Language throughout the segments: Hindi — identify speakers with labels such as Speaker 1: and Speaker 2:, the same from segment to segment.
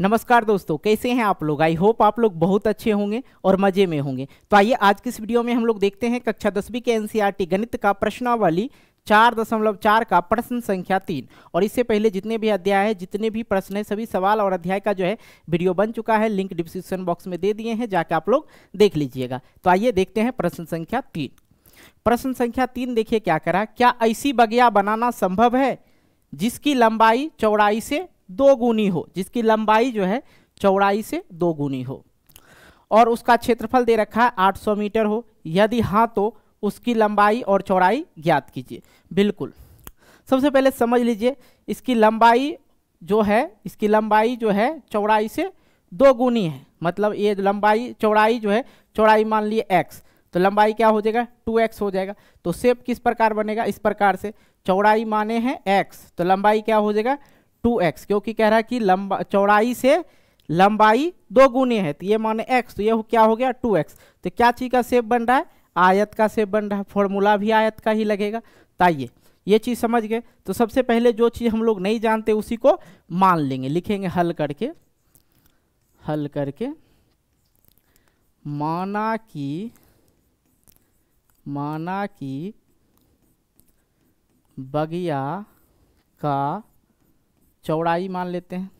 Speaker 1: नमस्कार दोस्तों कैसे हैं आप लोग आई होप आप लोग बहुत अच्छे होंगे और मजे में होंगे तो आइए आज की इस वीडियो में हम लोग देखते हैं कक्षा दसवीं के एनसीईआरटी e गणित का प्रश्नावली चार दशमलव चार का प्रश्न संख्या तीन और इससे पहले जितने भी अध्याय है जितने भी प्रश्न है सभी सवाल और अध्याय का जो है वीडियो बन चुका है लिंक डिस्क्रिप्शन बॉक्स में दे दिए हैं जाके आप लोग देख लीजिएगा तो आइए देखते हैं प्रश्न संख्या तीन प्रश्न संख्या तीन देखिए क्या करा क्या ऐसी बगिया बनाना संभव है जिसकी लंबाई चौड़ाई से दो गुनी हो जिसकी लंबाई जो है चौड़ाई से दो गुनी हो और उसका क्षेत्रफल दे रखा है 800 मीटर हो यदि हाँ तो उसकी लंबाई और चौड़ाई ज्ञात कीजिए बिल्कुल सबसे पहले समझ लीजिए इसकी लंबाई जो है इसकी लंबाई जो है चौड़ाई से दो गुनी है मतलब ये लंबाई चौड़ाई जो है चौड़ाई मान ली एक्स तो लंबाई क्या हो जाएगा टू एक्स हो जाएगा तो सेप किस प्रकार बनेगा इस प्रकार से चौड़ाई माने हैं एक्स तो लंबाई क्या हो जाएगा टू एक्स क्योंकि कह रहा है कि लंबा चौड़ाई से लंबाई दो गुने है तो ये माने एक्स तो ये क्या हो गया टू एक्स तो क्या चीज़ का सेप बन रहा है आयत का सेप बन रहा है फॉर्मूला भी आयत का ही लगेगा ताइए तो ये चीज़ समझ गए तो सबसे पहले जो चीज़ हम लोग नहीं जानते उसी को मान लेंगे लिखेंगे हल करके हल करके माना कि माना कि बगिया का चौड़ाई मान लेते हैं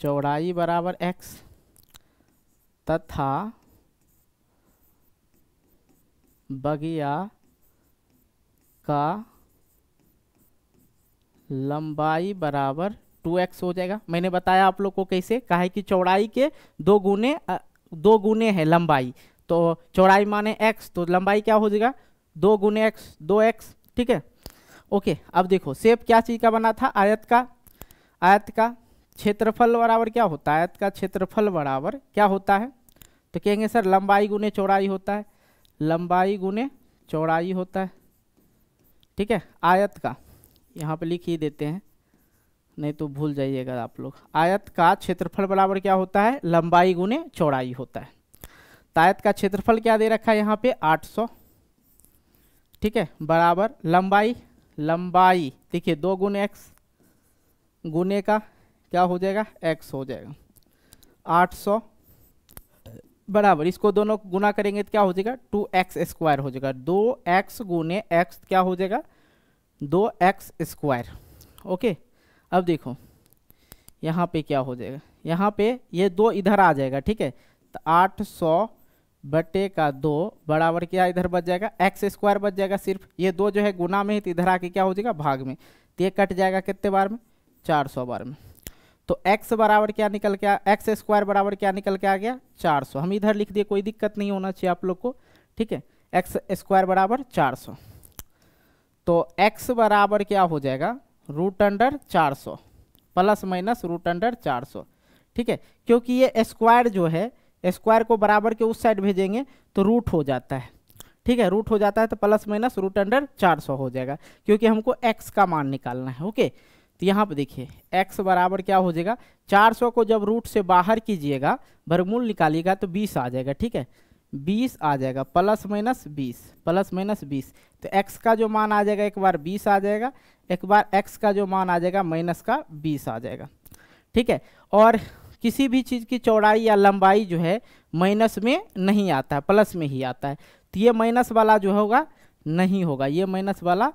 Speaker 1: चौड़ाई बराबर एक्स तथा बगिया का लंबाई बराबर टू एक्स हो जाएगा मैंने बताया आप लोग को कैसे कहा है कि चौड़ाई के दो गुने दो गुने हैं लंबाई तो चौड़ाई माने एक्स तो लंबाई क्या हो जाएगा दो गुने एक्स दो एक्स ठीक है ओके अब देखो सेप क्या चीज़ का बना था आयत का आयत का क्षेत्रफल बराबर क्या होता है आयत का क्षेत्रफल बराबर क्या होता है तो कहेंगे सर लंबाई गुने चौड़ाई होता है लंबाई गुने चौड़ाई होता है ठीक है आयत का यहाँ पे लिख ही देते हैं नहीं तो भूल जाइएगा आप लोग आयत का क्षेत्रफल बराबर क्या होता है लंबाई गुने चौड़ाई होता है तो आयत का क्षेत्रफल क्या दे रखा है यहाँ पे 800 ठीक है बराबर लंबाई लंबाई देखिए दो गुने एक्स गुने का क्या हो जाएगा एक्स हो जाएगा 800 बराबर इसको दोनों गुना करेंगे तो क्या हो जाएगा टू एक्स स्क्वायर हो जाएगा दो एक्स गुने एक्स क्या हो जाएगा दो एक्स स्क्वायर ओके अब देखो यहाँ पे क्या हो जाएगा यहाँ पे ये यह दो इधर आ जाएगा ठीक है तो आठ सौ बटे का दो बराबर क्या इधर बच जाएगा एक्स स्क्वायर बच जाएगा सिर्फ ये दो जो है गुना में ही तो इधर आके क्या हो जाएगा भाग में तो ये कट जाएगा कितने बार में चार सौ बार में तो एक्स बराबर क्या निकल के आ एक्स स्क्वायर बराबर क्या निकल के आ गया चार सौ हम इधर लिख दिए कोई दिक्कत नहीं होना चाहिए आप लोग को ठीक है एक्स स्क्वायर बराबर चार सौ तो एक्स बराबर क्या हो जाएगा रूट अंडर चार सौ प्लस माइनस रूट अंडर चार सौ ठीक है क्योंकि ये स्क्वायर जो है स्क्वायर को बराबर के उस साइड भेजेंगे तो रूट हो जाता है ठीक है रूट हो जाता है तो प्लस माइनस रूट अंडर चार सौ हो जाएगा क्योंकि हमको एक्स का मान निकालना है ओके तो यहाँ पर देखिए एक्स बराबर क्या हो जाएगा चार सौ को जब रूट से बाहर कीजिएगा भरमूल निकालिएगा तो बीस आ जाएगा ठीक है बीस आ जाएगा प्लस माइनस बीस प्लस माइनस बीस तो एक्स का जो मान आ जाएगा एक बार बीस आ जाएगा एक बार एक्स का जो मान आ जाएगा माइनस का बीस आ जाएगा ठीक है और किसी भी चीज़ की चौड़ाई या लंबाई जो है माइनस में नहीं आता है प्लस में ही आता है तो ये माइनस वाला जो होगा नहीं होगा ये माइनस वाला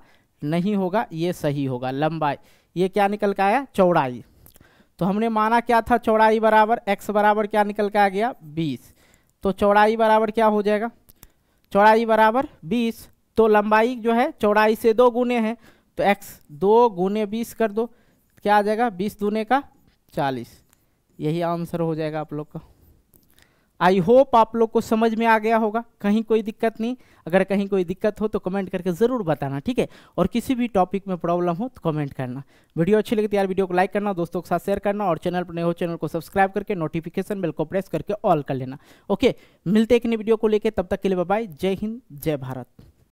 Speaker 1: नहीं होगा ये सही होगा लंबाई ये क्या निकल के आया चौड़ाई तो हमने माना क्या था चौड़ाई बराबर एक्स बराबर क्या निकल के आ गया बीस तो चौड़ाई बराबर क्या हो जाएगा चौड़ाई बराबर बीस तो लंबाई जो है चौड़ाई से दो गुने हैं तो एक्स दो गुने बीस कर दो क्या आ जाएगा बीस दूने का चालीस यही आंसर हो जाएगा आप लोग का आई होप आप लोग को समझ में आ गया होगा कहीं कोई दिक्कत नहीं अगर कहीं कोई दिक्कत हो तो कमेंट करके ज़रूर बताना ठीक है और किसी भी टॉपिक में प्रॉब्लम हो तो कमेंट करना वीडियो अच्छी लगी तो यार वीडियो को लाइक करना दोस्तों के साथ शेयर करना और चैनल पर नए हो चैनल को सब्सक्राइब करके नोटिफिकेशन बेल को प्रेस करके ऑल कर लेना ओके मिलते एक नई वीडियो को लेकर तब तक के लिए बाय जय हिंद जय भारत